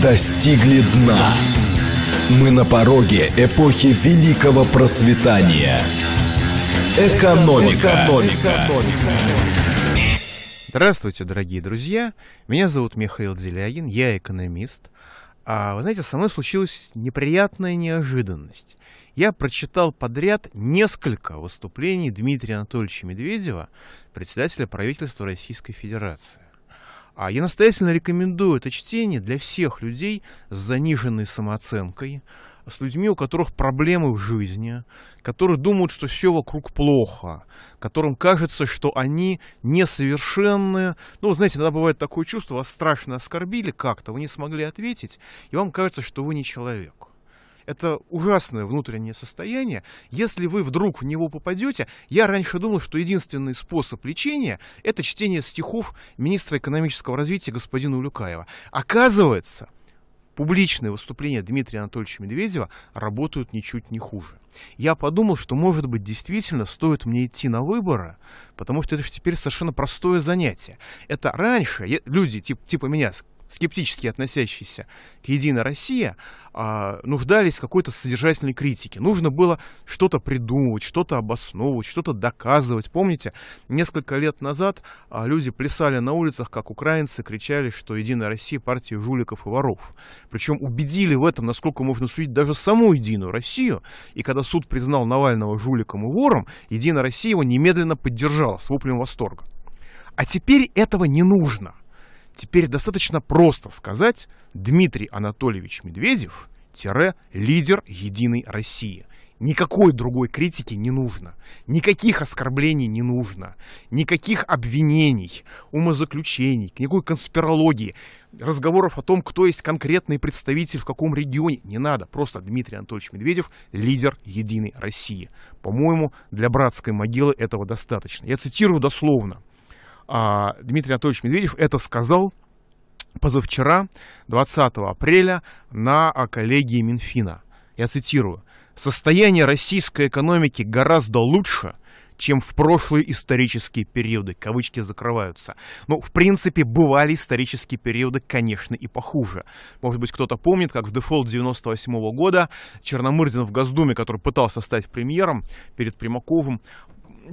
достигли дна. Мы на пороге эпохи великого процветания. Экономика. Экономика. Здравствуйте, дорогие друзья. Меня зовут Михаил Зелягин. я экономист. А, вы знаете, со мной случилась неприятная неожиданность. Я прочитал подряд несколько выступлений Дмитрия Анатольевича Медведева, председателя правительства Российской Федерации. А я настоятельно рекомендую это чтение для всех людей с заниженной самооценкой, с людьми, у которых проблемы в жизни, которые думают, что все вокруг плохо, которым кажется, что они несовершенны. Ну, знаете, иногда бывает такое чувство, вас страшно оскорбили как-то, вы не смогли ответить, и вам кажется, что вы не человек. Это ужасное внутреннее состояние. Если вы вдруг в него попадете, я раньше думал, что единственный способ лечения – это чтение стихов министра экономического развития господина Улюкаева. Оказывается, публичные выступления Дмитрия Анатольевича Медведева работают ничуть не хуже. Я подумал, что, может быть, действительно стоит мне идти на выборы, потому что это же теперь совершенно простое занятие. Это раньше люди типа типа меня скептически относящиеся к «Единой России», а, нуждались в какой-то содержательной критике. Нужно было что-то придумывать, что-то обосновывать, что-то доказывать. Помните, несколько лет назад а, люди плясали на улицах, как украинцы, кричали, что «Единая Россия» — партия жуликов и воров. Причем убедили в этом, насколько можно судить, даже саму «Единую Россию». И когда суд признал Навального жуликом и вором, «Единая Россия» его немедленно поддержала с воплем восторга. А теперь этого не нужно — Теперь достаточно просто сказать Дмитрий Анатольевич Медведев лидер Единой России. Никакой другой критики не нужно. Никаких оскорблений не нужно. Никаких обвинений, умозаключений, никакой конспирологии, разговоров о том, кто есть конкретный представитель в каком регионе. Не надо. Просто Дмитрий Анатольевич Медведев – лидер Единой России. По-моему, для братской могилы этого достаточно. Я цитирую дословно. А, Дмитрий Анатольевич Медведев это сказал позавчера, 20 апреля, на коллегии Минфина. Я цитирую. «Состояние российской экономики гораздо лучше, чем в прошлые исторические периоды. Кавычки закрываются. Ну, в принципе, бывали исторические периоды, конечно, и похуже. Может быть, кто-то помнит, как в дефолт 98 -го года Черномырдин в Госдуме, который пытался стать премьером перед Примаковым,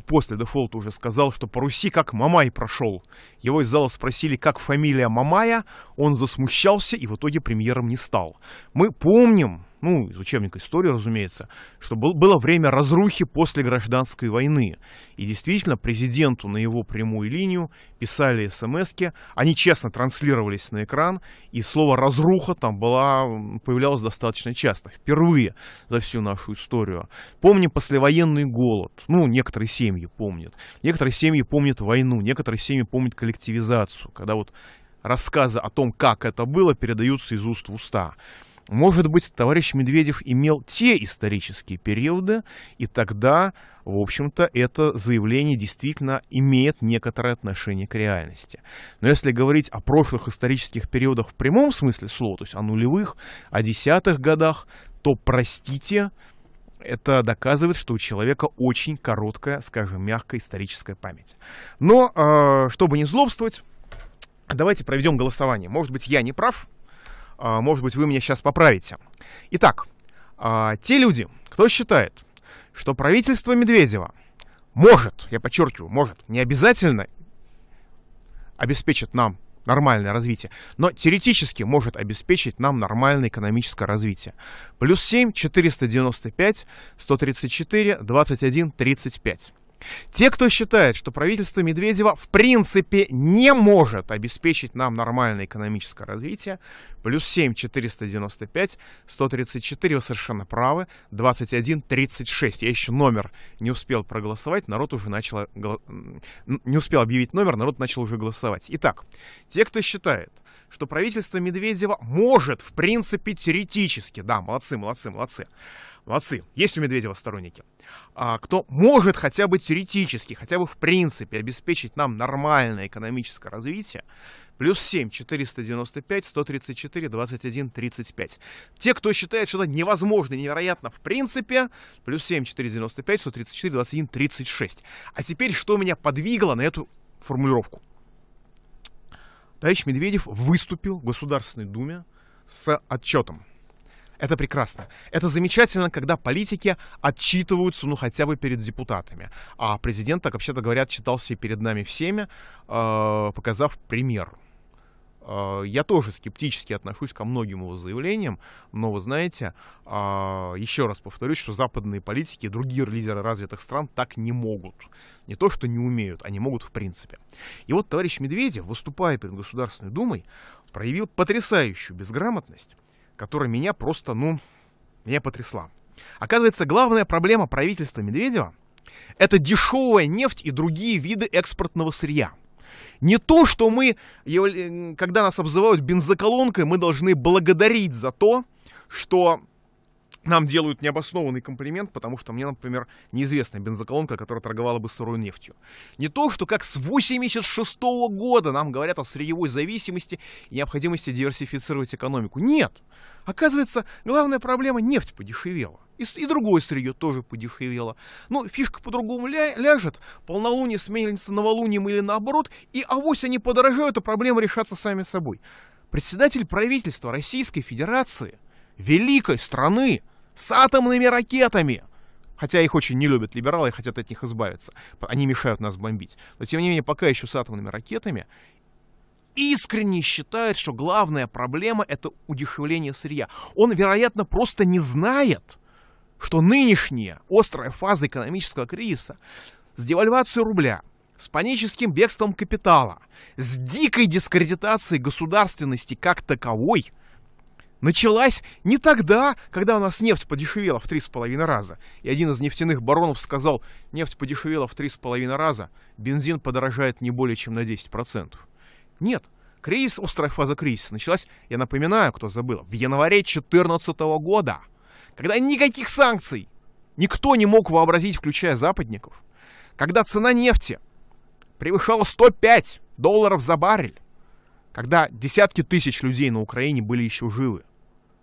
после дефолта уже сказал, что по Руси как Мамай прошел. Его из зала спросили, как фамилия Мамая, он засмущался и в итоге премьером не стал. Мы помним ну, из учебника истории, разумеется, что был, было время разрухи после гражданской войны. И действительно, президенту на его прямую линию писали смс они честно транслировались на экран, и слово «разруха» там была, появлялось достаточно часто, впервые за всю нашу историю. Помним послевоенный голод, ну, некоторые семьи помнят, некоторые семьи помнят войну, некоторые семьи помнят коллективизацию, когда вот рассказы о том, как это было, передаются из уст в уста. Может быть, товарищ Медведев имел те исторические периоды, и тогда, в общем-то, это заявление действительно имеет некоторое отношение к реальности. Но если говорить о прошлых исторических периодах в прямом смысле слова, то есть о нулевых, о десятых годах, то, простите, это доказывает, что у человека очень короткая, скажем, мягкая историческая память. Но, а, чтобы не злобствовать, давайте проведем голосование. Может быть, я не прав, а, может быть, вы меня сейчас поправите. Итак, а, те люди, кто считает, что правительство Медведева может, я подчеркиваю, может, не обязательно обеспечит нам нормальное развитие, но теоретически может обеспечить нам нормальное экономическое развитие. Плюс 7, 495, 134, 21, 35. Те, кто считает, что правительство Медведева в принципе не может обеспечить нам нормальное экономическое развитие, плюс 7, 495, 134, вы совершенно правы, 21, 36. Я еще номер не успел проголосовать, народ уже начал... Не успел объявить номер, народ начал уже голосовать. Итак, те, кто считает, что правительство Медведева может, в принципе, теоретически, да, молодцы, молодцы, молодцы, Молодцы, есть у Медведева сторонники. А кто может хотя бы теоретически, хотя бы в принципе обеспечить нам нормальное экономическое развитие, плюс 7, 495, 134, 21, 35. Те, кто считает, что это невозможно невероятно в принципе, плюс 7, 495, 134, 21, 36. А теперь, что меня подвигло на эту формулировку? Товарищ Медведев выступил в Государственной Думе с отчетом это прекрасно. Это замечательно, когда политики отчитываются, ну, хотя бы перед депутатами. А президент, так вообще-то говорят, читался и перед нами всеми, э, показав пример. Э, я тоже скептически отношусь ко многим его заявлениям, но вы знаете, э, еще раз повторюсь, что западные политики и другие лидеры развитых стран так не могут. Не то, что не умеют, они могут в принципе. И вот товарищ Медведев, выступая перед Государственной Думой, проявил потрясающую безграмотность которая меня просто, ну, меня потрясла. Оказывается, главная проблема правительства Медведева – это дешевая нефть и другие виды экспортного сырья. Не то, что мы, когда нас обзывают бензоколонкой, мы должны благодарить за то, что нам делают необоснованный комплимент, потому что мне, например, неизвестна бензоколонка, которая торговала бы сырой нефтью. Не то, что как с 86 -го года нам говорят о сырьевой зависимости и необходимости диверсифицировать экономику. Нет! Оказывается, главная проблема – нефть подешевела. И, и другое сырье тоже подешевело. Но ну, фишка по-другому ля, ляжет, полнолуние сменится новолунием или наоборот, и авось они подорожают, а проблемы решатся сами собой. Председатель правительства Российской Федерации, великой страны, с атомными ракетами! Хотя их очень не любят либералы и хотят от них избавиться. Они мешают нас бомбить. Но тем не менее, пока еще с атомными ракетами искренне считает, что главная проблема это удешевление сырья. Он, вероятно, просто не знает, что нынешняя острая фаза экономического кризиса с девальвацией рубля, с паническим бегством капитала, с дикой дискредитацией государственности как таковой – началась не тогда, когда у нас нефть подешевела в три с половиной раза. И один из нефтяных баронов сказал, нефть подешевела в три с половиной раза, бензин подорожает не более чем на 10%. Нет, кризис, острая фаза кризиса началась, я напоминаю, кто забыл, в январе 2014 года, когда никаких санкций никто не мог вообразить, включая западников, когда цена нефти превышала 105 долларов за баррель, когда десятки тысяч людей на Украине были еще живы.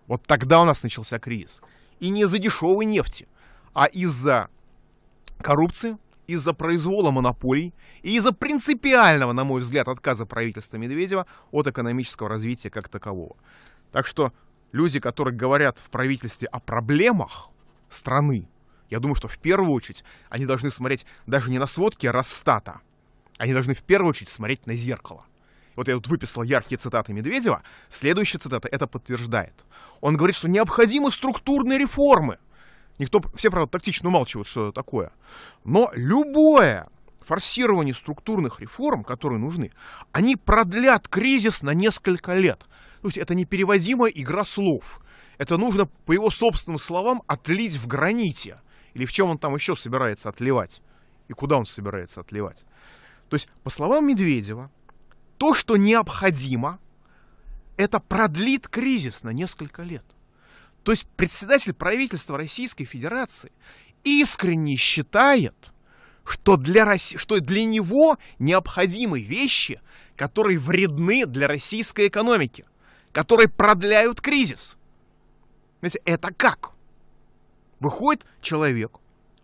Вот тогда у нас начался кризис. И не из-за дешевой нефти, а из-за коррупции, из-за произвола монополий и из-за принципиального, на мой взгляд, отказа правительства Медведева от экономического развития как такового. Так что люди, которые говорят в правительстве о проблемах страны, я думаю, что в первую очередь они должны смотреть даже не на сводки Росстата, они должны в первую очередь смотреть на зеркало вот я тут выписал яркие цитаты Медведева, следующая цитата это подтверждает. Он говорит, что необходимы структурные реформы. Никто, все, правда, тактично умалчивают, что это такое. Но любое форсирование структурных реформ, которые нужны, они продлят кризис на несколько лет. То есть это непереводимая игра слов. Это нужно, по его собственным словам, отлить в граните. Или в чем он там еще собирается отливать. И куда он собирается отливать. То есть, по словам Медведева, то, что необходимо, это продлит кризис на несколько лет. То есть председатель правительства Российской Федерации искренне считает, что для, Росси... что для него необходимы вещи, которые вредны для российской экономики, которые продляют кризис. Знаете, это как? Выходит человек,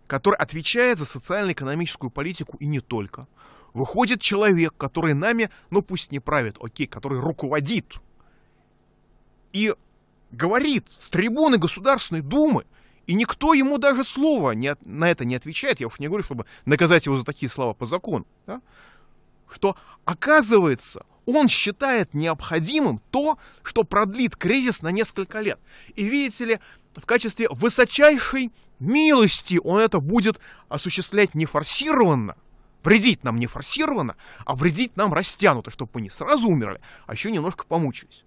который отвечает за социально-экономическую политику и не только, выходит человек, который нами, ну пусть не правит, окей, который руководит, и говорит с трибуны Государственной Думы, и никто ему даже слова не, на это не отвечает, я уж не говорю, чтобы наказать его за такие слова по закону, да? что оказывается, он считает необходимым то, что продлит кризис на несколько лет. И видите ли, в качестве высочайшей милости он это будет осуществлять не форсированно, Вредить нам не форсированно, а вредить нам растянуто, чтобы мы не сразу умерли, а еще немножко помучились.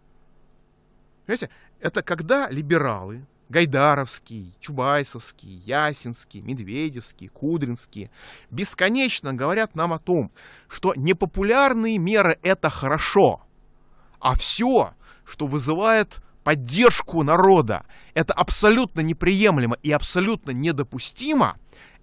Понимаете, это когда либералы, Гайдаровский, Чубайсовский, Ясинский, Медведевский, Кудринский бесконечно говорят нам о том, что непопулярные меры – это хорошо, а все, что вызывает поддержку народа, это абсолютно неприемлемо и абсолютно недопустимо,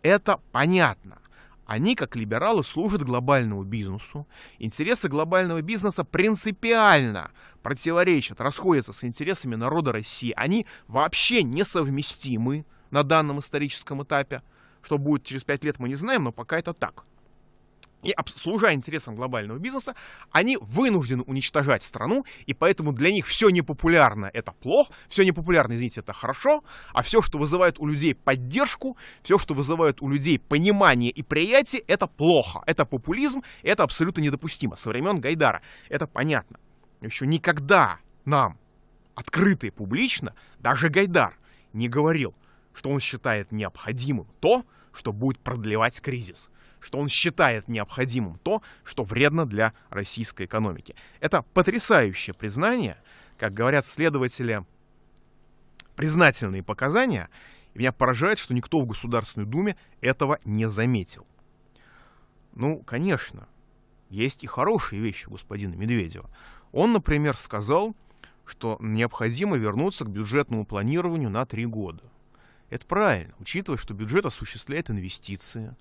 это понятно. Они, как либералы, служат глобальному бизнесу. Интересы глобального бизнеса принципиально противоречат, расходятся с интересами народа России. Они вообще несовместимы на данном историческом этапе. Что будет через пять лет, мы не знаем, но пока это так и обслужа интересам глобального бизнеса, они вынуждены уничтожать страну, и поэтому для них все непопулярно — это плохо, все непопулярно, извините, это хорошо, а все, что вызывает у людей поддержку, все, что вызывает у людей понимание и приятие — это плохо, это популизм, это абсолютно недопустимо со времен Гайдара, это понятно. Еще никогда нам открыто и публично даже Гайдар не говорил, что он считает необходимым то, что будет продлевать кризис — что он считает необходимым то, что вредно для российской экономики. Это потрясающее признание, как говорят следователи, признательные показания. И меня поражает, что никто в Государственной Думе этого не заметил. Ну, конечно, есть и хорошие вещи у господина Медведева. Он, например, сказал, что необходимо вернуться к бюджетному планированию на три года. Это правильно, учитывая, что бюджет осуществляет инвестиции,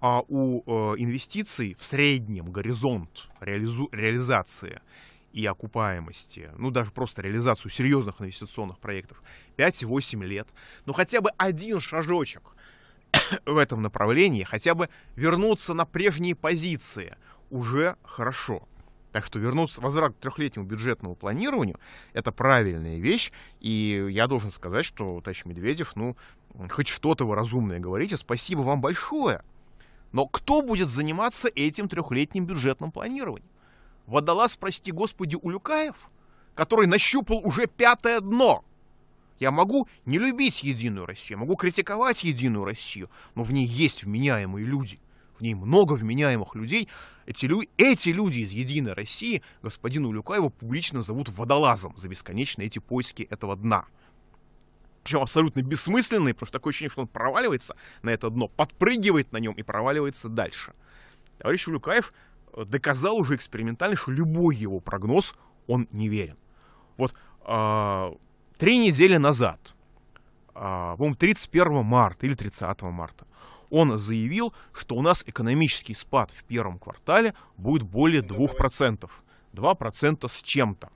а у э, инвестиций в среднем горизонт реализу, реализации и окупаемости, ну даже просто реализацию серьезных инвестиционных проектов 5-8 лет, но хотя бы один шажочек в этом направлении, хотя бы вернуться на прежние позиции уже хорошо. Так что вернуться, возврат к трехлетнему бюджетному планированию – это правильная вещь. И я должен сказать, что товарищ Медведев, ну, хоть что-то вы разумное говорите. Спасибо вам большое. Но кто будет заниматься этим трехлетним бюджетным планированием? Водолаз, прости господи, Улюкаев, который нащупал уже пятое дно. Я могу не любить Единую Россию, я могу критиковать Единую Россию, но в ней есть вменяемые люди, в ней много вменяемых людей. Эти, лю... эти люди из Единой России господину Улюкаева публично зовут водолазом за бесконечные эти поиски этого дна причем абсолютно бессмысленный, потому что такое ощущение, что он проваливается на это дно, подпрыгивает на нем и проваливается дальше. Товарищ Улюкаев э, доказал уже экспериментально, что любой его прогноз, он неверен. Вот э, три недели назад, э, по-моему, 31 марта или 30 марта, он заявил, что у нас экономический спад в первом квартале будет более 2%. Ну, 2% с чем-то.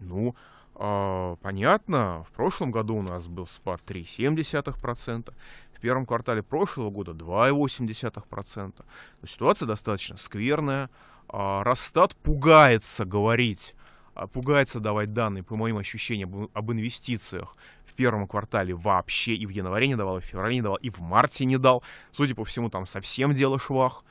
Ну, а, понятно, в прошлом году у нас был спад 3,7%, в первом квартале прошлого года 2,8%. Ситуация достаточно скверная. А, Росстат пугается говорить, а, пугается давать данные, по моим ощущениям, об инвестициях в первом квартале вообще и в январе не давал, и в феврале не давал, и в марте не дал. Судя по всему, там совсем дело швах.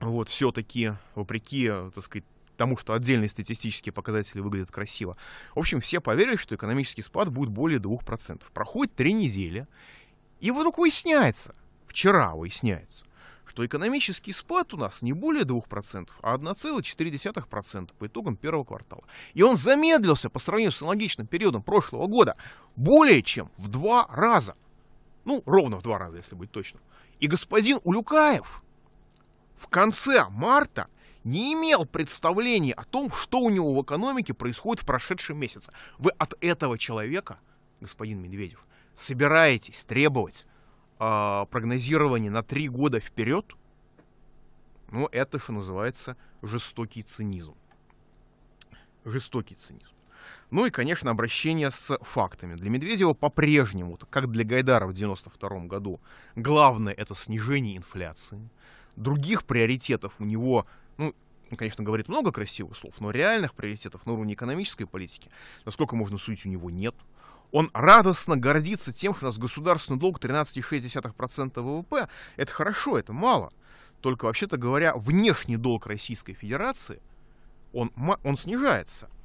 Вот, все-таки, вопреки, так сказать, тому, что отдельные статистические показатели выглядят красиво. В общем, все поверили, что экономический спад будет более 2%. Проходит три недели, и вдруг выясняется, вчера выясняется, что экономический спад у нас не более 2%, а 1,4% по итогам первого квартала. И он замедлился по сравнению с аналогичным периодом прошлого года более чем в два раза. Ну, ровно в два раза, если быть точным. И господин Улюкаев в конце марта не имел представления о том, что у него в экономике происходит в прошедшем месяце. Вы от этого человека, господин Медведев, собираетесь требовать э, а, прогнозирования на три года вперед? Ну, это, что называется, жестокий цинизм. Жестокий цинизм. Ну и, конечно, обращение с фактами. Для Медведева по-прежнему, как для Гайдара в 1992 году, главное это снижение инфляции. Других приоритетов у него ну, конечно, говорит много красивых слов, но реальных приоритетов на уровне экономической политики, насколько можно судить, у него нет. Он радостно гордится тем, что у нас государственный долг 13,6% ВВП. Это хорошо, это мало. Только, вообще-то говоря, внешний долг Российской Федерации, он, он снижается –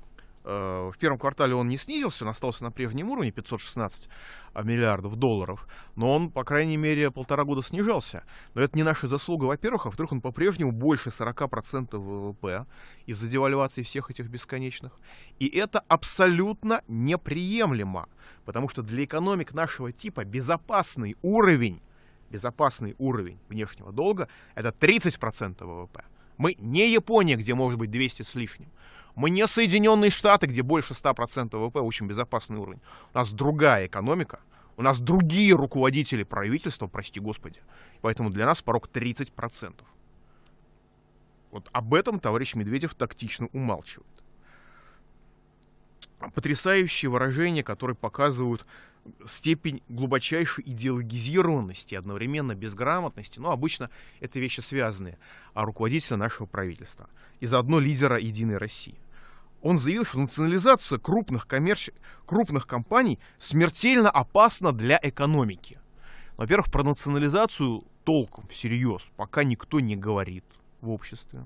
Э, в первом квартале он не снизился, он остался на прежнем уровне 516 э, миллиардов долларов, но он, по крайней мере, полтора года снижался. Но это не наша заслуга, во-первых, а во-вторых, он по-прежнему больше 40% ВВП из-за девальвации всех этих бесконечных. И это абсолютно неприемлемо, потому что для экономик нашего типа безопасный уровень, безопасный уровень внешнего долга – это 30% ВВП. Мы не Япония, где может быть 200 с лишним. Мне Соединенные Штаты, где больше 100% ВВП, очень безопасный уровень. У нас другая экономика, у нас другие руководители правительства, прости господи. Поэтому для нас порог 30%. Вот об этом товарищ Медведев тактично умалчивает. Потрясающие выражения, которые показывают степень глубочайшей идеологизированности одновременно безграмотности, но ну, обычно это вещи связанные, а руководителя нашего правительства и заодно лидера «Единой России» он заявил, что национализация крупных, коммерч... крупных компаний смертельно опасна для экономики. Во-первых, про национализацию толком, всерьез, пока никто не говорит в обществе.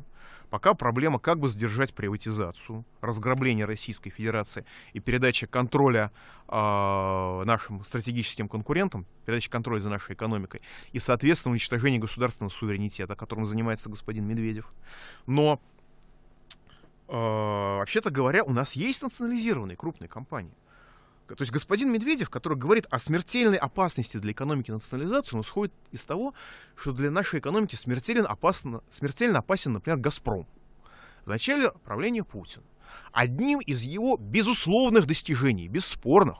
Пока проблема, как бы сдержать приватизацию, разграбление Российской Федерации и передача контроля э, нашим стратегическим конкурентам, передача контроля за нашей экономикой и, соответственно, уничтожение государственного суверенитета, которым занимается господин Медведев. Но а, вообще-то говоря, у нас есть национализированные крупные компании. То есть господин Медведев, который говорит о смертельной опасности для экономики национализации, он исходит из того, что для нашей экономики смертельно, опасно, смертельно опасен, например, «Газпром». В начале правления Путина одним из его безусловных достижений, бесспорных,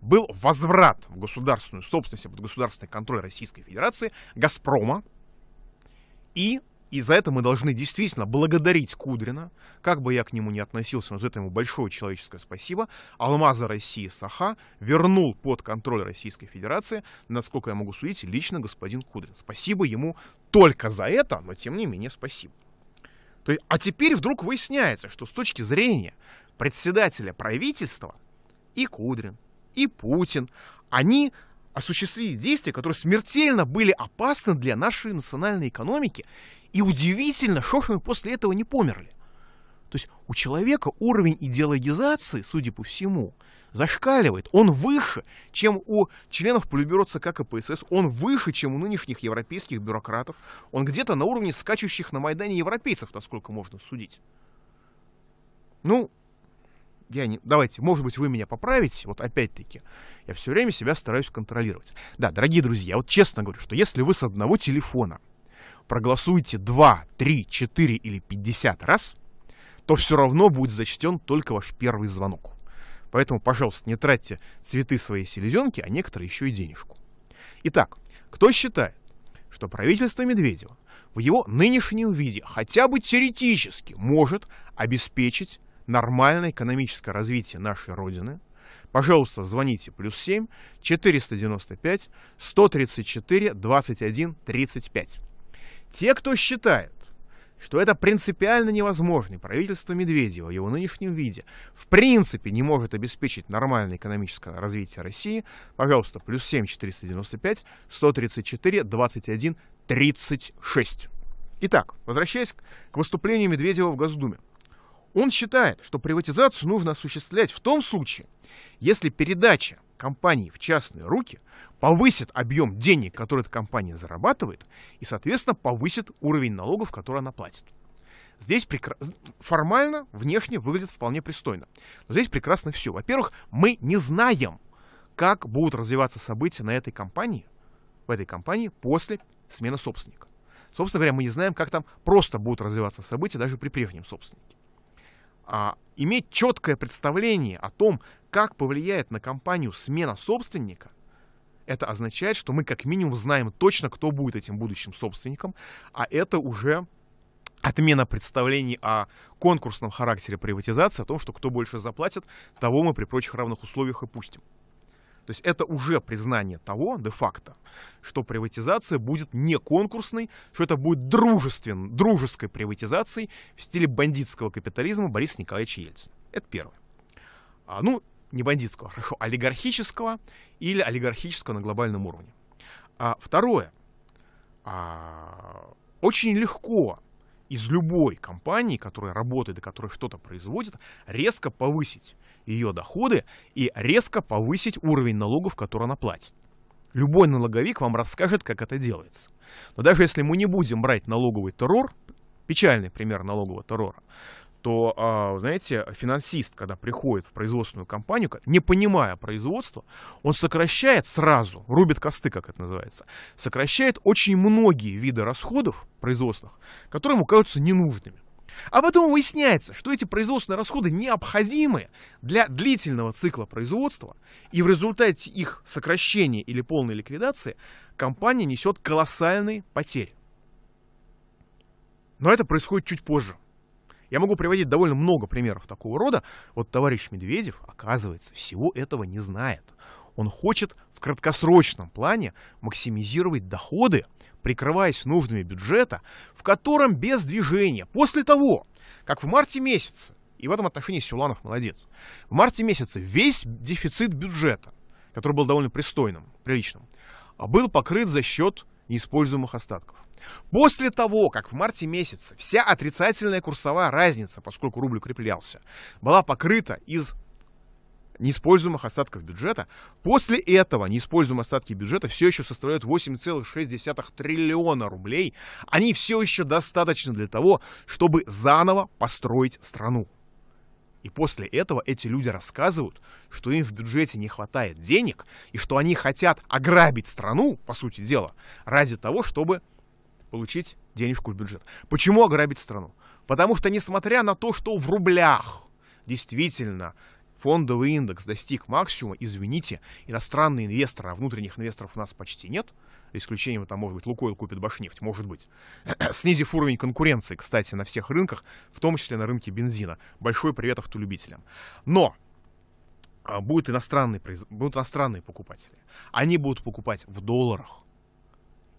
был возврат в государственную собственность под государственный контроль Российской Федерации «Газпрома» и и за это мы должны действительно благодарить Кудрина, как бы я к нему ни относился, но за это ему большое человеческое спасибо. Алмаза России Саха вернул под контроль Российской Федерации, насколько я могу судить, лично господин Кудрин. Спасибо ему только за это, но тем не менее спасибо. То есть, а теперь вдруг выясняется, что с точки зрения председателя правительства и Кудрин, и Путин, они осуществить действия, которые смертельно были опасны для нашей национальной экономики. И удивительно, что же мы после этого не померли. То есть у человека уровень идеологизации, судя по всему, зашкаливает. Он выше, чем у членов Политбюро ЦК КПСС, он выше, чем у нынешних европейских бюрократов, он где-то на уровне скачущих на Майдане европейцев, насколько можно судить. Ну, я не... Давайте, может быть, вы меня поправите, вот опять-таки, я все время себя стараюсь контролировать. Да, дорогие друзья, вот честно говорю, что если вы с одного телефона проголосуете 2, 3, 4 или 50 раз, то все равно будет зачтен только ваш первый звонок. Поэтому, пожалуйста, не тратьте цветы своей селезенки, а некоторые еще и денежку. Итак, кто считает, что правительство Медведева в его нынешнем виде хотя бы теоретически может обеспечить нормальное экономическое развитие нашей Родины, пожалуйста, звоните плюс 7 495 134 21 35. Те, кто считает, что это принципиально невозможно, и правительство Медведева в его нынешнем виде в принципе не может обеспечить нормальное экономическое развитие России, пожалуйста, плюс 7 495 134 21 36. Итак, возвращаясь к выступлению Медведева в Госдуме. Он считает, что приватизацию нужно осуществлять в том случае, если передача компании в частные руки повысит объем денег, который эта компания зарабатывает, и, соответственно, повысит уровень налогов, который она платит. Здесь прекра... формально, внешне выглядит вполне пристойно. Но здесь прекрасно все. Во-первых, мы не знаем, как будут развиваться события на этой компании, в этой компании после смены собственника. Собственно говоря, мы не знаем, как там просто будут развиваться события даже при прежнем собственнике а, иметь четкое представление о том, как повлияет на компанию смена собственника, это означает, что мы как минимум знаем точно, кто будет этим будущим собственником, а это уже отмена представлений о конкурсном характере приватизации, о том, что кто больше заплатит, того мы при прочих равных условиях и пустим. То есть это уже признание того, де-факто, что приватизация будет не конкурсной, что это будет дружествен, дружеской приватизацией в стиле бандитского капитализма Бориса Николаевича Ельцина. Это первое. А, ну, не бандитского, хорошо, а олигархического или олигархического на глобальном уровне. А, второе. А, очень легко из любой компании, которая работает и которая что-то производит, резко повысить ее доходы и резко повысить уровень налогов, который она платит. Любой налоговик вам расскажет, как это делается. Но даже если мы не будем брать налоговый террор, печальный пример налогового террора, то, а, знаете, финансист, когда приходит в производственную компанию, не понимая производства, он сокращает сразу, рубит косты, как это называется, сокращает очень многие виды расходов производственных, которые ему кажутся ненужными. А потом выясняется, что эти производственные расходы необходимы для длительного цикла производства, и в результате их сокращения или полной ликвидации компания несет колоссальные потери. Но это происходит чуть позже. Я могу приводить довольно много примеров такого рода. Вот товарищ Медведев, оказывается, всего этого не знает. Он хочет в краткосрочном плане максимизировать доходы прикрываясь нуждами бюджета, в котором без движения, после того, как в марте месяце, и в этом отношении Сюланов молодец, в марте месяце весь дефицит бюджета, который был довольно пристойным, приличным, был покрыт за счет неиспользуемых остатков. После того, как в марте месяце вся отрицательная курсовая разница, поскольку рубль укреплялся, была покрыта из неиспользуемых остатков бюджета. После этого неиспользуемые остатки бюджета все еще составляют 8,6 триллиона рублей. Они все еще достаточно для того, чтобы заново построить страну. И после этого эти люди рассказывают, что им в бюджете не хватает денег и что они хотят ограбить страну, по сути дела, ради того, чтобы получить денежку в бюджет. Почему ограбить страну? Потому что, несмотря на то, что в рублях действительно фондовый индекс достиг максимума, извините, иностранные инвесторы, а внутренних инвесторов у нас почти нет, исключением там, может быть, Лукойл купит Башнефть, может быть, снизив уровень конкуренции, кстати, на всех рынках, в том числе на рынке бензина. Большой привет автолюбителям. Но а, будут иностранные, будут иностранные покупатели. Они будут покупать в долларах.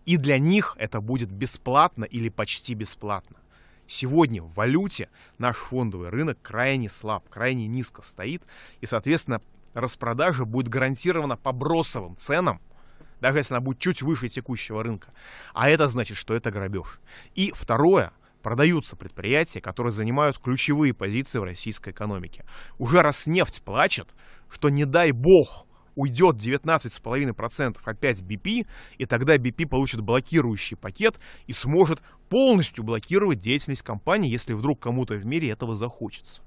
И для них это будет бесплатно или почти бесплатно. Сегодня в валюте наш фондовый рынок крайне слаб, крайне низко стоит, и, соответственно, распродажа будет гарантирована по бросовым ценам, даже если она будет чуть выше текущего рынка. А это значит, что это грабеж. И второе, продаются предприятия, которые занимают ключевые позиции в российской экономике. Уже раз нефть плачет, что не дай бог уйдет 19,5% опять BP, и тогда BP получит блокирующий пакет и сможет полностью блокировать деятельность компании, если вдруг кому-то в мире этого захочется.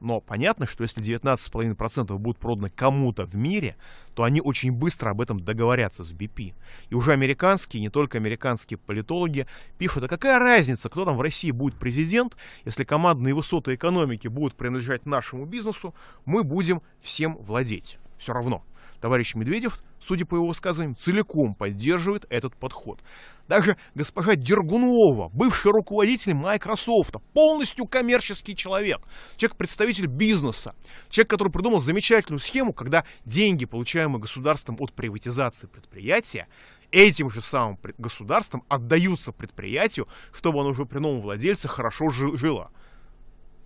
Но понятно, что если 19,5% будут проданы кому-то в мире, то они очень быстро об этом договорятся с BP. И уже американские, не только американские политологи пишут, а какая разница, кто там в России будет президент, если командные высоты экономики будут принадлежать нашему бизнесу, мы будем всем владеть все равно. Товарищ Медведев, судя по его высказываниям, целиком поддерживает этот подход. Даже госпожа Дергунова, бывший руководитель Microsoft, полностью коммерческий человек, человек, представитель бизнеса, человек, который придумал замечательную схему, когда деньги, получаемые государством от приватизации предприятия, этим же самым государством отдаются предприятию, чтобы оно уже при новом владельце хорошо жило.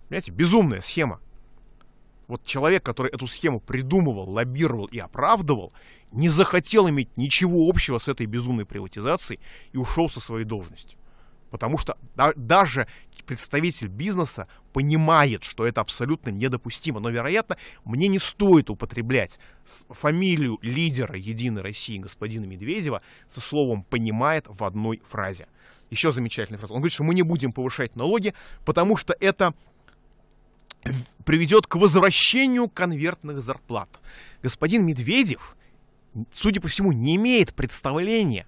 Понимаете, безумная схема вот человек, который эту схему придумывал, лоббировал и оправдывал, не захотел иметь ничего общего с этой безумной приватизацией и ушел со своей должности. Потому что да, даже представитель бизнеса понимает, что это абсолютно недопустимо. Но, вероятно, мне не стоит употреблять фамилию лидера Единой России господина Медведева со словом «понимает» в одной фразе. Еще замечательная фраза. Он говорит, что мы не будем повышать налоги, потому что это приведет к возвращению конвертных зарплат. Господин Медведев, судя по всему, не имеет представления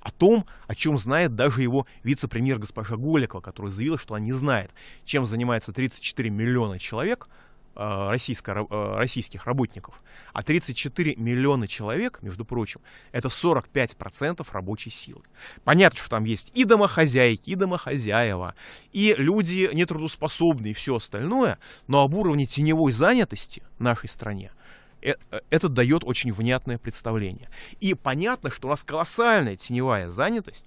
о том, о чем знает даже его вице-премьер госпожа Голикова, которая заявила, что она не знает, чем занимается 34 миллиона человек Э, российско, э, российских работников, а 34 миллиона человек, между прочим, это 45% рабочей силы. Понятно, что там есть и домохозяйки, и домохозяева, и люди нетрудоспособные, и все остальное, но об уровне теневой занятости в нашей стране э, это дает очень внятное представление. И понятно, что у нас колоссальная теневая занятость,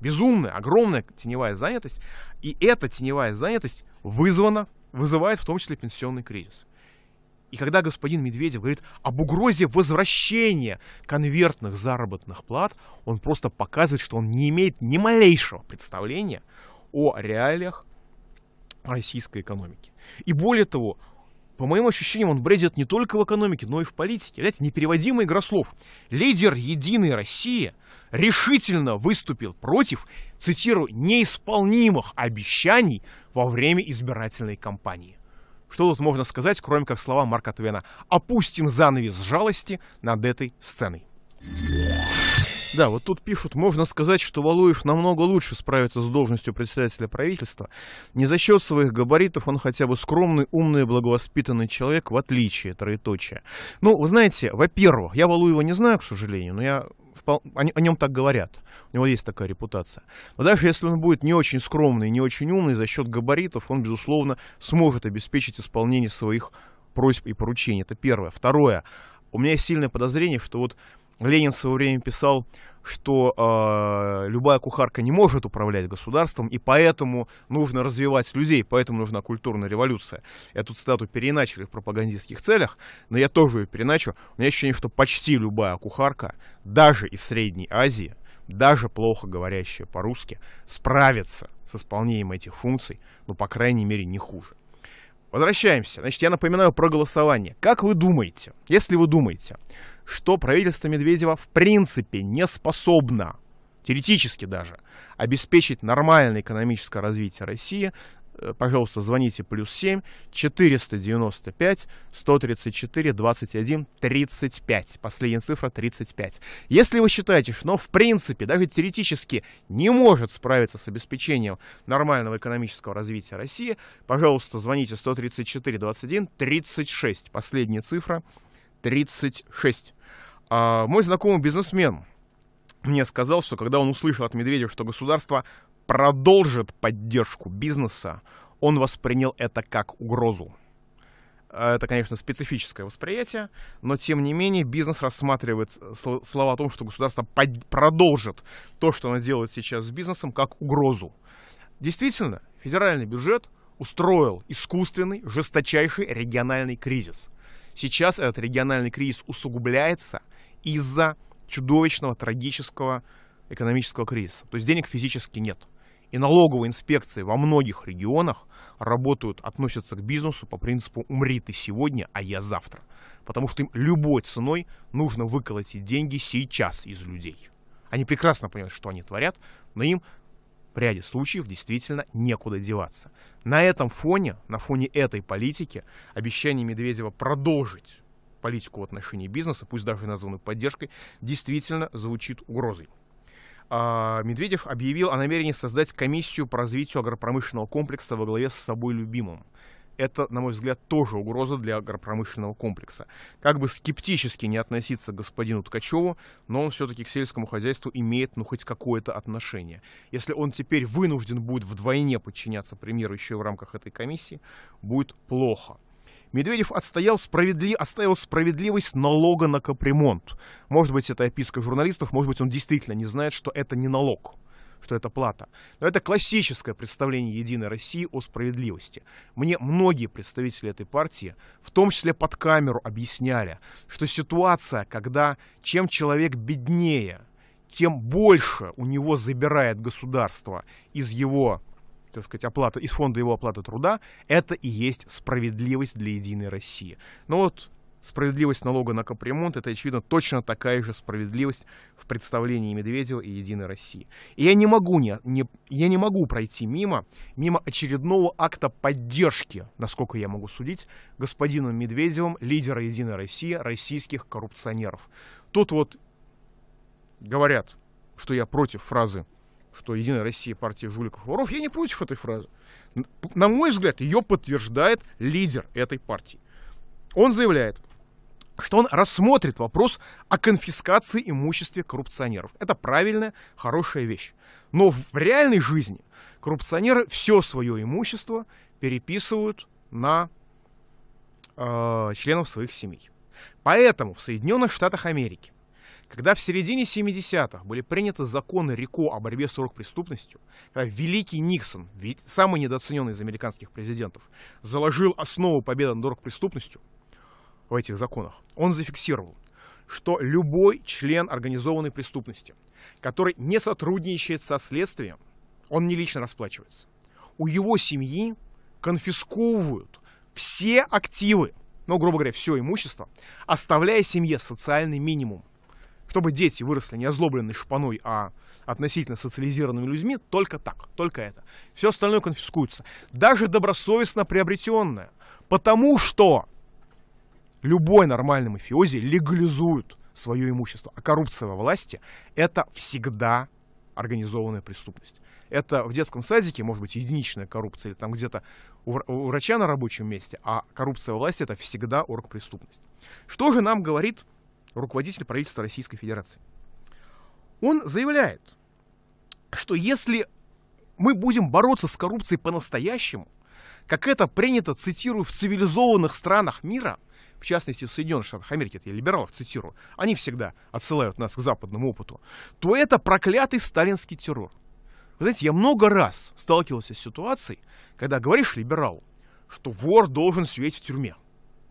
безумная, огромная теневая занятость, и эта теневая занятость вызвана вызывает в том числе пенсионный кризис. И когда господин Медведев говорит об угрозе возвращения конвертных заработных плат, он просто показывает, что он не имеет ни малейшего представления о реалиях российской экономики. И более того, по моим ощущениям, он бредит не только в экономике, но и в политике. Знаете, непереводимая игра слов. Лидер «Единой России» решительно выступил против цитирую, неисполнимых обещаний во время избирательной кампании. Что тут можно сказать, кроме как слова Марка Твена? Опустим занавес жалости над этой сценой. Да, вот тут пишут, можно сказать, что Валуев намного лучше справится с должностью председателя правительства. Не за счет своих габаритов он хотя бы скромный, умный, благовоспитанный человек, в отличие, троеточие. Ну, вы знаете, во-первых, я Валуева не знаю, к сожалению, но я о нем так говорят. У него есть такая репутация. Но даже если он будет не очень скромный, не очень умный, за счет габаритов он, безусловно, сможет обеспечить исполнение своих просьб и поручений. Это первое. Второе. У меня есть сильное подозрение, что вот Ленин в свое время писал что э, любая кухарка не может управлять государством, и поэтому нужно развивать людей, поэтому нужна культурная революция. Эту цитату переиначили в пропагандистских целях, но я тоже ее переначу. У меня ощущение, что почти любая кухарка, даже из Средней Азии, даже плохо говорящая по-русски, справится с исполнением этих функций, но, ну, по крайней мере, не хуже. Возвращаемся. Значит, я напоминаю про голосование. Как вы думаете, если вы думаете, что правительство Медведева в принципе не способно, теоретически даже, обеспечить нормальное экономическое развитие России, э, пожалуйста, звоните плюс 7 495 134 21 35. Последняя цифра 35. Если вы считаете, что, в принципе, даже теоретически не может справиться с обеспечением нормального экономического развития России, пожалуйста, звоните 134 21 36. Последняя цифра 36. А, мой знакомый бизнесмен мне сказал, что когда он услышал от Медведева, что государство продолжит поддержку бизнеса, он воспринял это как угрозу. А, это, конечно, специфическое восприятие, но тем не менее бизнес рассматривает э, слова о том, что государство продолжит то, что оно делает сейчас с бизнесом, как угрозу. Действительно, федеральный бюджет устроил искусственный, жесточайший региональный кризис. Сейчас этот региональный кризис усугубляется – из-за чудовищного, трагического экономического кризиса. То есть денег физически нет. И налоговые инспекции во многих регионах работают, относятся к бизнесу по принципу «умри ты сегодня, а я завтра». Потому что им любой ценой нужно выколотить деньги сейчас из людей. Они прекрасно понимают, что они творят, но им в ряде случаев действительно некуда деваться. На этом фоне, на фоне этой политики, обещание Медведева продолжить политику в отношении бизнеса, пусть даже названную поддержкой, действительно звучит угрозой. А, Медведев объявил о намерении создать комиссию по развитию агропромышленного комплекса во главе с собой любимым. Это, на мой взгляд, тоже угроза для агропромышленного комплекса. Как бы скептически не относиться к господину Ткачеву, но он все-таки к сельскому хозяйству имеет, ну, хоть какое-то отношение. Если он теперь вынужден будет вдвойне подчиняться премьеру еще и в рамках этой комиссии, будет плохо. Медведев отстоял справедли... отстоял справедливость налога на капремонт. Может быть, это описка журналистов, может быть, он действительно не знает, что это не налог что это плата. Но это классическое представление Единой России о справедливости. Мне многие представители этой партии, в том числе под камеру, объясняли, что ситуация, когда чем человек беднее, тем больше у него забирает государство из его так сказать, оплату, из фонда его оплаты труда, это и есть справедливость для Единой России. Но ну вот, справедливость налога на капремонт, это, очевидно, точно такая же справедливость в представлении Медведева и Единой России. И я не могу, не, не, я не могу пройти мимо, мимо очередного акта поддержки, насколько я могу судить, господином Медведевым, лидера Единой России, российских коррупционеров. Тут вот говорят, что я против фразы что «Единая Россия – партия жуликов и воров», я не против этой фразы. На мой взгляд, ее подтверждает лидер этой партии. Он заявляет, что он рассмотрит вопрос о конфискации имущества коррупционеров. Это правильная, хорошая вещь. Но в реальной жизни коррупционеры все свое имущество переписывают на э, членов своих семей. Поэтому в Соединенных Штатах Америки когда в середине 70-х были приняты законы РИКО о борьбе с преступностью, когда великий Никсон, самый недооцененный из американских президентов, заложил основу победы над преступностью в этих законах, он зафиксировал, что любой член организованной преступности, который не сотрудничает со следствием, он не лично расплачивается. У его семьи конфисковывают все активы, ну, грубо говоря, все имущество, оставляя семье социальный минимум чтобы дети выросли не озлобленной шпаной, а относительно социализированными людьми, только так, только это. Все остальное конфискуется. Даже добросовестно приобретенное. Потому что любой нормальный мафиози легализует свое имущество. А коррупция во власти – это всегда организованная преступность. Это в детском садике, может быть, единичная коррупция, или там где-то у врача на рабочем месте, а коррупция во власти – это всегда оргпреступность. Что же нам говорит руководитель правительства Российской Федерации. Он заявляет, что если мы будем бороться с коррупцией по-настоящему, как это принято, цитирую, в цивилизованных странах мира, в частности, в Соединенных Штатах Америки, это я либералов цитирую, они всегда отсылают нас к западному опыту, то это проклятый сталинский террор. Вы знаете, я много раз сталкивался с ситуацией, когда говоришь либералу, что вор должен сидеть в тюрьме,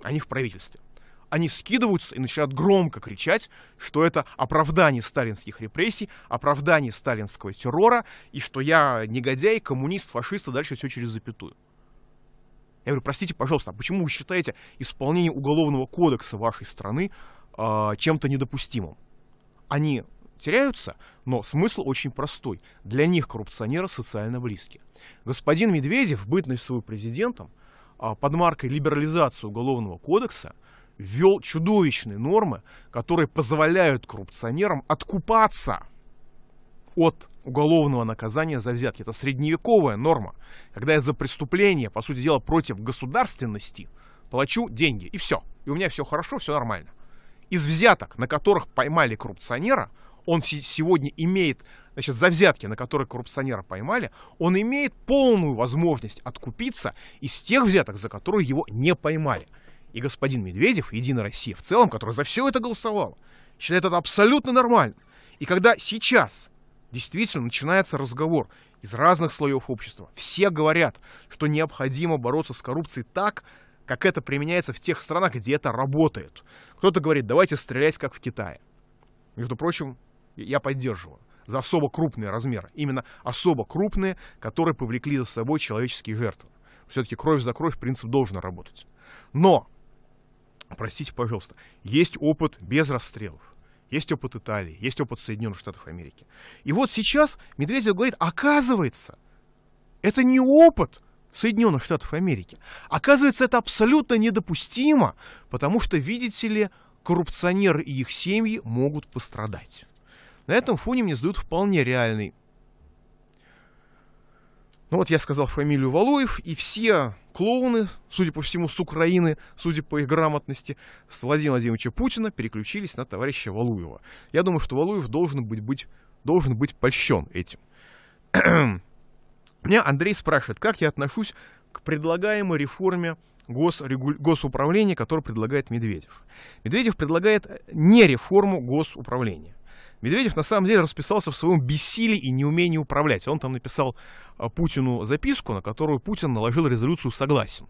а не в правительстве они скидываются и начинают громко кричать, что это оправдание сталинских репрессий, оправдание сталинского террора, и что я негодяй, коммунист, фашист, и дальше все через запятую. Я говорю, простите, пожалуйста, а почему вы считаете исполнение Уголовного кодекса вашей страны э, чем-то недопустимым? Они теряются, но смысл очень простой. Для них коррупционеры социально близки. Господин Медведев, бытность своим президентом, а, под маркой либерализации Уголовного кодекса – ввел чудовищные нормы, которые позволяют коррупционерам откупаться от уголовного наказания за взятки. Это средневековая норма, когда я за преступление, по сути дела, против государственности плачу деньги, и все. И у меня все хорошо, все нормально. Из взяток, на которых поймали коррупционера, он сегодня имеет, значит, за взятки, на которые коррупционера поймали, он имеет полную возможность откупиться из тех взяток, за которые его не поймали. И господин Медведев, и Единая Россия в целом, которая за все это голосовала, считает это абсолютно нормально. И когда сейчас действительно начинается разговор из разных слоев общества, все говорят, что необходимо бороться с коррупцией так, как это применяется в тех странах, где это работает. Кто-то говорит, давайте стрелять, как в Китае. Между прочим, я поддерживаю за особо крупные размеры. Именно особо крупные, которые повлекли за собой человеческие жертвы. Все-таки кровь за кровь принцип должен работать. Но простите, пожалуйста, есть опыт без расстрелов. Есть опыт Италии, есть опыт Соединенных Штатов Америки. И вот сейчас Медведев говорит, оказывается, это не опыт Соединенных Штатов Америки. Оказывается, это абсолютно недопустимо, потому что, видите ли, коррупционеры и их семьи могут пострадать. На этом фоне мне задают вполне реальный ну вот я сказал фамилию Валуев, и все клоуны, судя по всему, с Украины, судя по их грамотности, с Владимира Владимировича Путина переключились на товарища Валуева. Я думаю, что Валуев должен быть, быть, должен быть польщен этим. Меня Андрей спрашивает, как я отношусь к предлагаемой реформе госрегу... госуправления, которую предлагает Медведев. Медведев предлагает не реформу госуправления. Медведев на самом деле расписался в своем бессилии и неумении управлять. Он там написал а, Путину записку, на которую Путин наложил резолюцию «Согласен».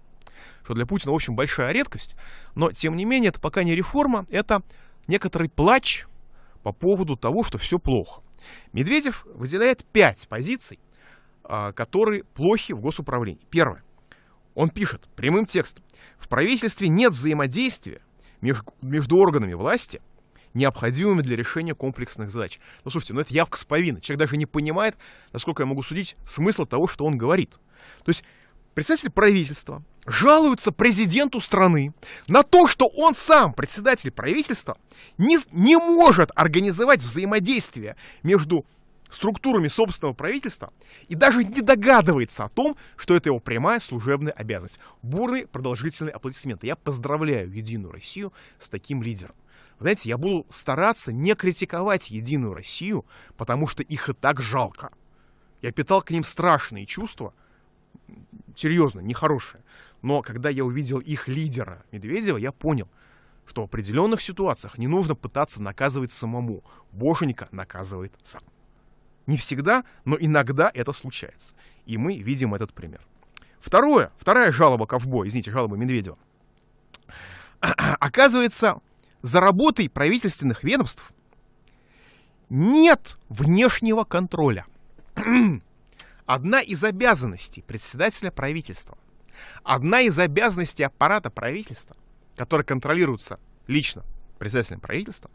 Что для Путина, в общем, большая редкость. Но, тем не менее, это пока не реформа, это некоторый плач по поводу того, что все плохо. Медведев выделяет пять позиций, а, которые плохи в госуправлении. Первое. Он пишет прямым текстом. В правительстве нет взаимодействия между органами власти необходимыми для решения комплексных задач. Ну, слушайте, ну это явка с повинной. Человек даже не понимает, насколько я могу судить, смысла того, что он говорит. То есть представитель правительства жалуется президенту страны на то, что он сам, председатель правительства, не, не может организовать взаимодействие между структурами собственного правительства и даже не догадывается о том, что это его прямая служебная обязанность. Бурный продолжительный аплодисменты. Я поздравляю Единую Россию с таким лидером знаете, я буду стараться не критиковать Единую Россию, потому что их и так жалко. Я питал к ним страшные чувства, серьезно, нехорошие. Но когда я увидел их лидера Медведева, я понял, что в определенных ситуациях не нужно пытаться наказывать самому. Боженька наказывает сам. Не всегда, но иногда это случается. И мы видим этот пример. Второе, вторая жалоба ковбоя, извините, жалоба Медведева. Оказывается, за работой правительственных ведомств нет внешнего контроля. Одна из обязанностей председателя правительства, одна из обязанностей аппарата правительства, который контролируется лично председателем правительства,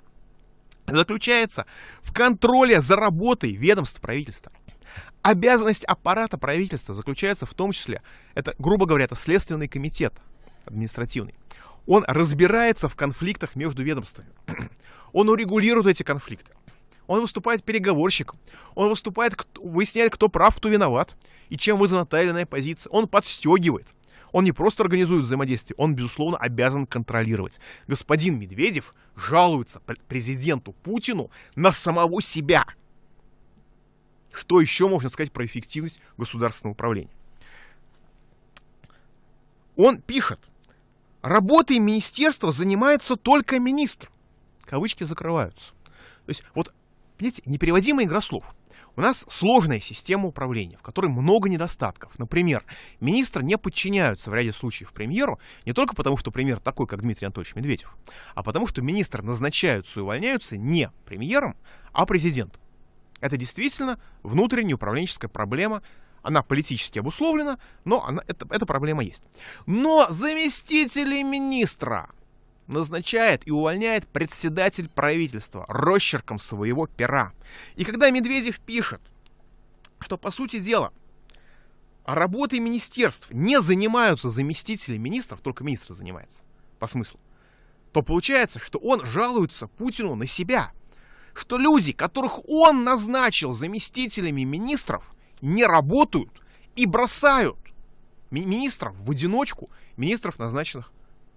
заключается в контроле за работой ведомств правительства. Обязанность аппарата правительства заключается в том числе, это, грубо говоря, это следственный комитет административный он разбирается в конфликтах между ведомствами. Он урегулирует эти конфликты. Он выступает переговорщиком. Он выступает, выясняет, кто прав, кто виноват. И чем вызвана та или иная позиция. Он подстегивает. Он не просто организует взаимодействие, он, безусловно, обязан контролировать. Господин Медведев жалуется президенту Путину на самого себя. Что еще можно сказать про эффективность государственного управления? Он пишет, Работой министерства занимается только министр. Кавычки закрываются. То есть, вот, понимаете, непереводимая игра слов. У нас сложная система управления, в которой много недостатков. Например, министры не подчиняются в ряде случаев премьеру не только потому, что премьер такой, как Дмитрий Анатольевич Медведев, а потому, что министры назначаются и увольняются не премьером, а президентом. Это действительно внутренняя управленческая проблема она политически обусловлена, но она, это, эта проблема есть. Но заместители министра назначает и увольняет председатель правительства росчерком своего пера. И когда Медведев пишет, что по сути дела работой министерств не занимаются заместители министров, только министр занимается, по смыслу, то получается, что он жалуется Путину на себя, что люди, которых он назначил заместителями министров, не работают и бросают ми- министров в одиночку, министров, назначенных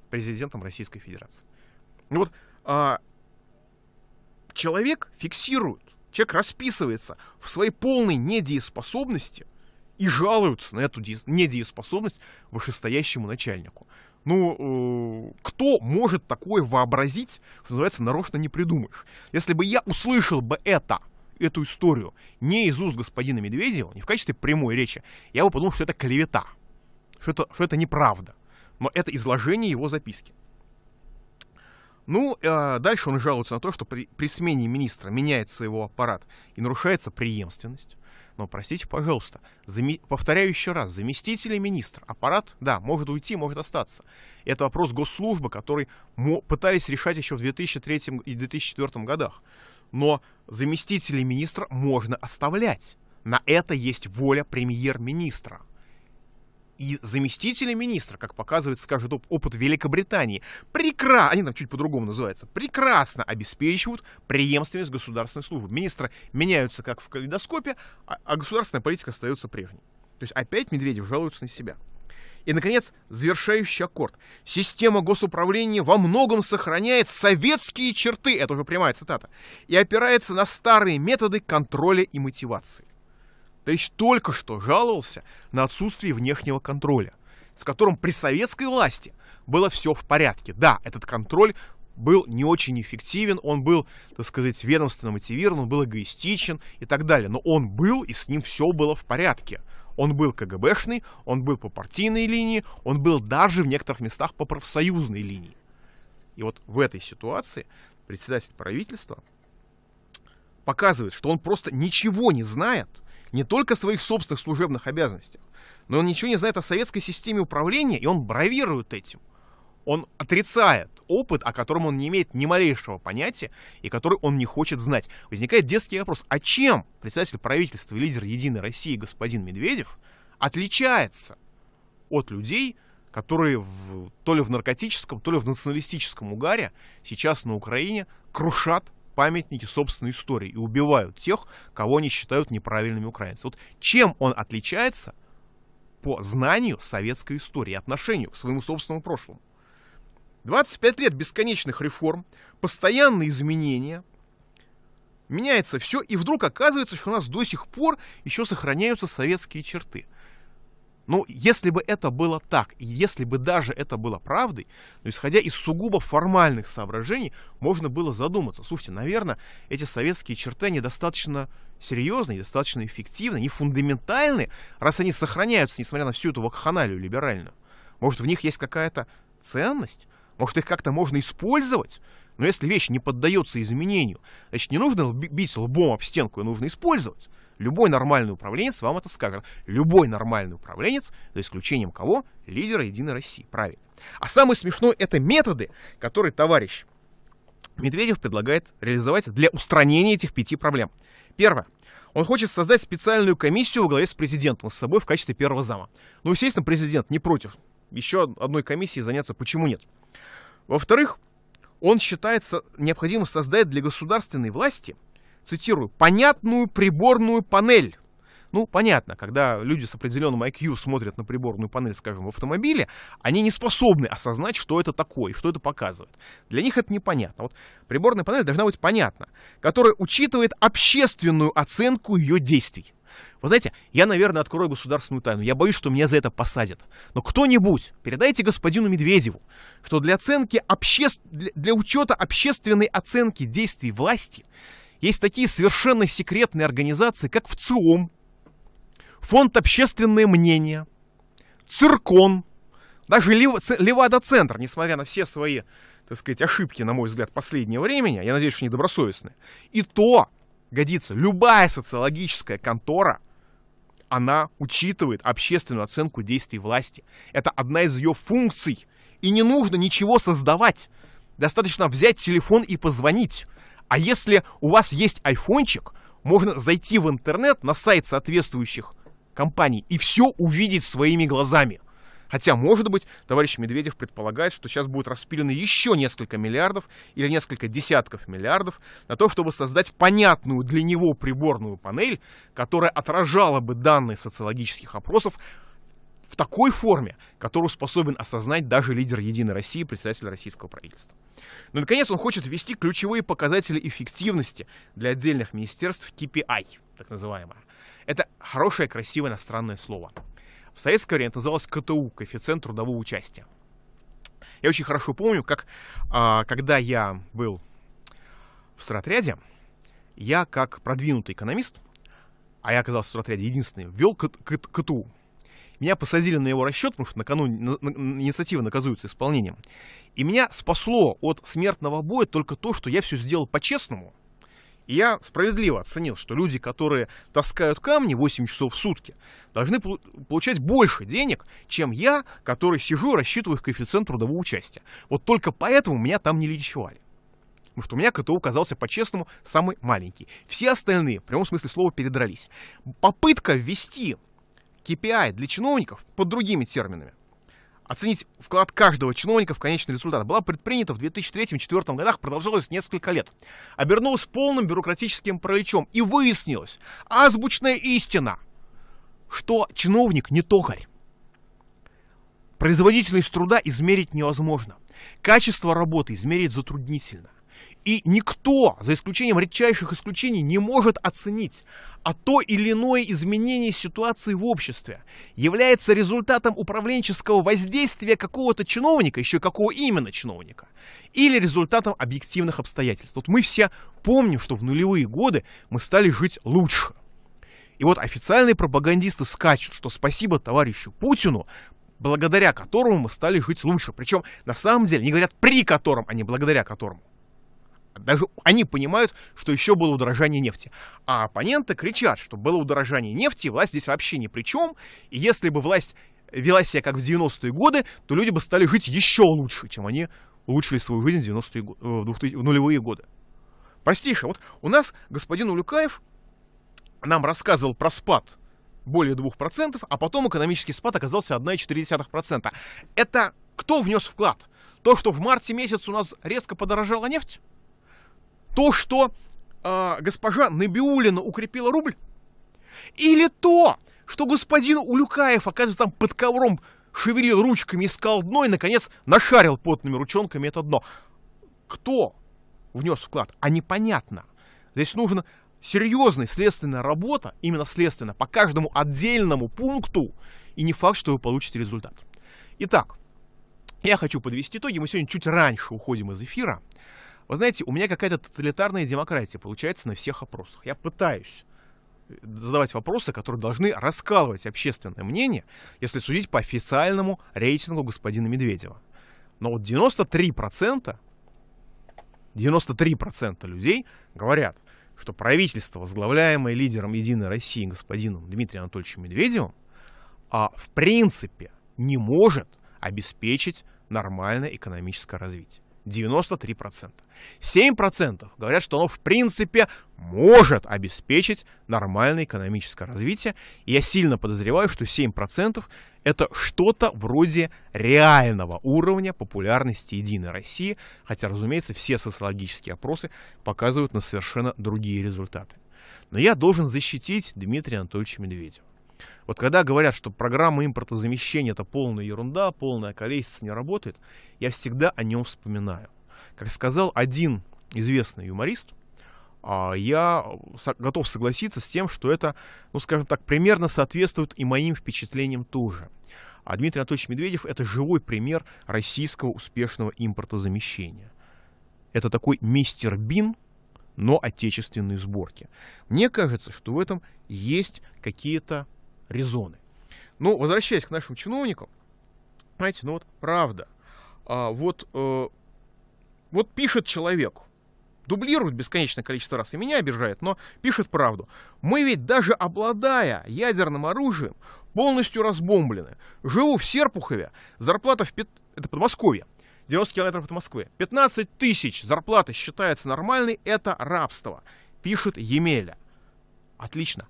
президентом Российской Федерации. Ну вот а, человек фиксирует, человек расписывается в своей полной недееспособности и жалуется на эту недееспособность вышестоящему начальнику. Ну, э, кто может такое вообразить, что называется, нарочно не придумаешь. Если бы я услышал бы это эту историю не из уст господина Медведева, не в качестве прямой речи, я бы подумал, что это клевета, что это, что это неправда. Но это изложение его записки. Ну, э, дальше он жалуется на то, что при, при смене министра меняется его аппарат и нарушается преемственность. Но простите, пожалуйста, зами... повторяю еще раз, заместители министра, аппарат, да, может уйти, может остаться. Это вопрос госслужбы, который пытались решать еще в 2003 и 2004 годах но заместителей министра можно оставлять. На это есть воля премьер-министра. И заместители министра, как показывает, скажет опыт Великобритании, прекрасно, они там чуть по-другому называются, прекрасно обеспечивают преемственность государственной службы. Министры меняются как в калейдоскопе, а, а государственная политика остается прежней. То есть опять Медведев жалуется на себя. И, наконец, завершающий аккорд. Система госуправления во многом сохраняет советские черты, это уже прямая цитата, и опирается на старые методы контроля и мотивации. То есть только что жаловался на отсутствие внешнего контроля, с которым при советской власти было все в порядке. Да, этот контроль был не очень эффективен, он был, так сказать, ведомственно мотивирован, он был эгоистичен и так далее. Но он был, и с ним все было в порядке. Он был КГБшный, он был по партийной линии, он был даже в некоторых местах по профсоюзной линии. И вот в этой ситуации председатель правительства показывает, что он просто ничего не знает, не только о своих собственных служебных обязанностях, но он ничего не знает о советской системе управления, и он бравирует этим – он отрицает опыт, о котором он не имеет ни малейшего понятия и который он не хочет знать. Возникает детский вопрос, а чем представитель правительства и лидер Единой России господин Медведев отличается от людей, которые в, то ли в наркотическом, то ли в националистическом угаре сейчас на Украине крушат памятники собственной истории и убивают тех, кого они считают неправильными украинцами. Вот чем он отличается по знанию советской истории, отношению к своему собственному прошлому? 25 лет бесконечных реформ, постоянные изменения, меняется все, и вдруг оказывается, что у нас до сих пор еще сохраняются советские черты. Но ну, если бы это было так, и если бы даже это было правдой, но исходя из сугубо формальных соображений, можно было задуматься, слушайте, наверное, эти советские черты достаточно серьезные, достаточно эффективны, не фундаментальны, раз они сохраняются, несмотря на всю эту вакханалию либеральную. Может, в них есть какая-то ценность? Может, их как-то можно использовать? Но если вещь не поддается изменению, значит, не нужно бить лбом об стенку, ее нужно использовать. Любой нормальный управленец вам это скажет. Любой нормальный управленец, за исключением кого? Лидера Единой России. Правильно. А самое смешное — это методы, которые товарищ Медведев предлагает реализовать для устранения этих пяти проблем. Первое. Он хочет создать специальную комиссию во главе с президентом с собой в качестве первого зама. Ну, естественно, президент не против еще одной комиссии заняться почему нет. Во-вторых, он считает необходимым создать для государственной власти, цитирую, понятную приборную панель. Ну, понятно, когда люди с определенным IQ смотрят на приборную панель, скажем, в автомобиле, они не способны осознать, что это такое, что это показывает. Для них это непонятно. Вот приборная панель должна быть понятна, которая учитывает общественную оценку ее действий. Вы знаете, я, наверное, открою государственную тайну. Я боюсь, что меня за это посадят. Но кто-нибудь, передайте господину Медведеву, что для оценки обще... для учета общественной оценки действий власти есть такие совершенно секретные организации, как ВЦИОМ, Фонд общественное мнение, Циркон, даже Левада-центр, несмотря на все свои, так сказать, ошибки, на мой взгляд, последнего времени, я надеюсь, что они добросовестные, и то годится. Любая социологическая контора, она учитывает общественную оценку действий власти. Это одна из ее функций. И не нужно ничего создавать. Достаточно взять телефон и позвонить. А если у вас есть айфончик, можно зайти в интернет на сайт соответствующих компаний и все увидеть своими глазами. Хотя, может быть, товарищ Медведев предполагает, что сейчас будет распилено еще несколько миллиардов или несколько десятков миллиардов на то, чтобы создать понятную для него приборную панель, которая отражала бы данные социологических опросов в такой форме, которую способен осознать даже лидер «Единой России», председатель российского правительства. Но, ну, наконец, он хочет ввести ключевые показатели эффективности для отдельных министерств KPI, а, так называемое. Это хорошее, красивое иностранное слово – в советское время это называлось КТУ, коэффициент трудового участия. Я очень хорошо помню, как а, когда я был в строотряде, я как продвинутый экономист, а я оказался в строотряде единственный, ввел КТУ. Меня посадили на его расчет, потому что накануне на, на, инициатива наказуется исполнением. И меня спасло от смертного боя только то, что я все сделал по-честному – я справедливо оценил, что люди, которые таскают камни 8 часов в сутки, должны получать больше денег, чем я, который сижу и рассчитываю их коэффициент трудового участия. Вот только поэтому меня там не линчевали. Потому что у меня КТУ оказался по-честному самый маленький. Все остальные, в прямом смысле слова, передрались. Попытка ввести KPI для чиновников под другими терминами – оценить вклад каждого чиновника в конечный результат была предпринята в 2003-2004 годах, продолжалась несколько лет. Обернулась полным бюрократическим параличом и выяснилось азбучная истина, что чиновник не токарь. Производительность труда измерить невозможно. Качество работы измерить затруднительно. И никто, за исключением редчайших исключений, не может оценить, а то или иное изменение ситуации в обществе является результатом управленческого воздействия какого-то чиновника, еще какого именно чиновника, или результатом объективных обстоятельств. Вот мы все помним, что в нулевые годы мы стали жить лучше. И вот официальные пропагандисты скачут, что спасибо товарищу Путину, благодаря которому мы стали жить лучше. Причем, на самом деле, не говорят при котором, а не благодаря которому. Даже они понимают, что еще было удорожание нефти. А оппоненты кричат, что было удорожание нефти, власть здесь вообще ни при чем. И если бы власть вела себя как в 90-е годы, то люди бы стали жить еще лучше, чем они улучшили свою жизнь в, 90-е, э, в, 2000, в нулевые годы. Простейшее. Вот у нас господин Улюкаев нам рассказывал про спад более 2%, а потом экономический спад оказался 1,4%. Это кто внес вклад? То, что в марте месяц у нас резко подорожала нефть? то, что э, госпожа Набиулина укрепила рубль, или то, что господин Улюкаев, оказывается, там под ковром шевелил ручками, искал дно и, наконец, нашарил потными ручонками это дно. Кто внес вклад? А непонятно. Здесь нужна серьезная следственная работа, именно следственная, по каждому отдельному пункту, и не факт, что вы получите результат. Итак, я хочу подвести итоги. Мы сегодня чуть раньше уходим из эфира. Вы знаете, у меня какая-то тоталитарная демократия получается на всех опросах. Я пытаюсь э, задавать вопросы, которые должны раскалывать общественное мнение, если судить по официальному рейтингу господина Медведева. Но вот 93%, 93% людей говорят, что правительство, возглавляемое лидером «Единой России» господином Дмитрием Анатольевичем Медведевым, а в принципе не может обеспечить нормальное экономическое развитие. 93%. 7% говорят, что оно в принципе может обеспечить нормальное экономическое развитие. И я сильно подозреваю, что 7% это что-то вроде реального уровня популярности Единой России, хотя, разумеется, все социологические опросы показывают на совершенно другие результаты. Но я должен защитить Дмитрия Анатольевича Медведева. Вот когда говорят, что программа импортозамещения это полная ерунда, полное количество не работает, я всегда о нем вспоминаю. Как сказал один известный юморист, а, я готов согласиться с тем, что это, ну скажем так, примерно соответствует и моим впечатлениям тоже. А Дмитрий Анатольевич Медведев – это живой пример российского успешного импортозамещения. Это такой мистер Бин, но отечественной сборки. Мне кажется, что в этом есть какие-то резоны. Ну, возвращаясь к нашим чиновникам, знаете, ну вот правда, а, вот, э, вот пишет человек, дублирует бесконечное количество раз и меня обижает, но пишет правду. Мы ведь даже обладая ядерным оружием, полностью разбомблены. Живу в Серпухове, зарплата в... Пет... Это Подмосковье, 90 километров от Москвы. 15 тысяч зарплаты считается нормальной, это рабство, пишет Емеля. Отлично.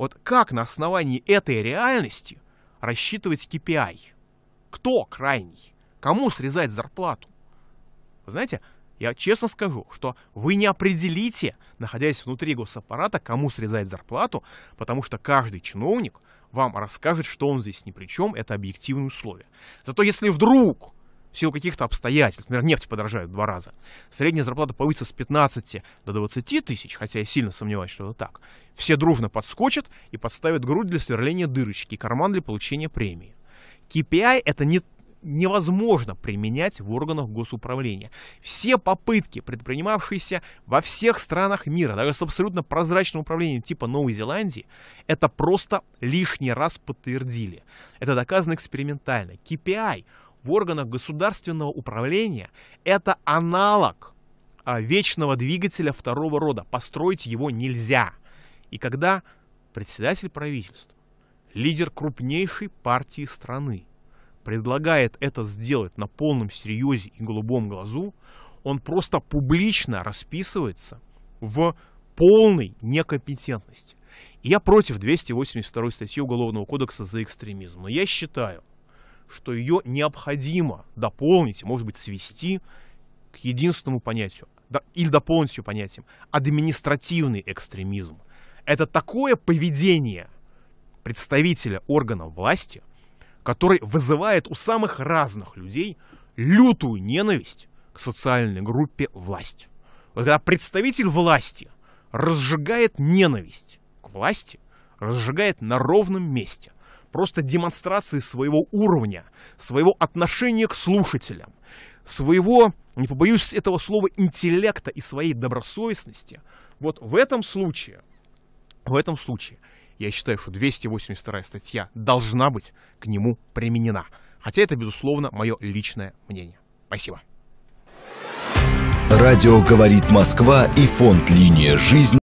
Вот как на основании этой реальности рассчитывать KPI? Кто крайний? Кому срезать зарплату? Вы знаете, я честно скажу, что вы не определите, находясь внутри госаппарата, кому срезать зарплату, потому что каждый чиновник вам расскажет, что он здесь ни при чем, это объективные условия. Зато если вдруг в силу каких-то обстоятельств, например, нефть подорожает в два раза, средняя зарплата повысится с 15 до 20 тысяч, хотя я сильно сомневаюсь, что это так, все дружно подскочат и подставят грудь для сверления дырочки и карман для получения премии. KPI это не невозможно применять в органах госуправления. Все попытки, предпринимавшиеся во всех странах мира, даже с абсолютно прозрачным управлением типа Новой Зеландии, это просто лишний раз подтвердили. Это доказано экспериментально. KPI в органах государственного управления это аналог а, вечного двигателя второго рода. Построить его нельзя. И когда председатель правительства, лидер крупнейшей партии страны, предлагает это сделать на полном серьезе и голубом глазу, он просто публично расписывается в полной некомпетентности. И я против 282 статьи Уголовного кодекса за экстремизм. Но я считаю, что ее необходимо дополнить, может быть, свести к единственному понятию, или дополнить ее понятием, административный экстремизм. Это такое поведение представителя органов власти, который вызывает у самых разных людей лютую ненависть к социальной группе власть. Вот когда представитель власти разжигает ненависть к власти, разжигает на ровном месте – просто демонстрации своего уровня, своего отношения к слушателям, своего, не побоюсь этого слова, интеллекта и своей добросовестности. Вот в этом случае, в этом случае, я считаю, что 282 статья должна быть к нему применена. Хотя это, безусловно, мое личное мнение. Спасибо. Радио «Говорит Москва» и фонд «Линия жизни»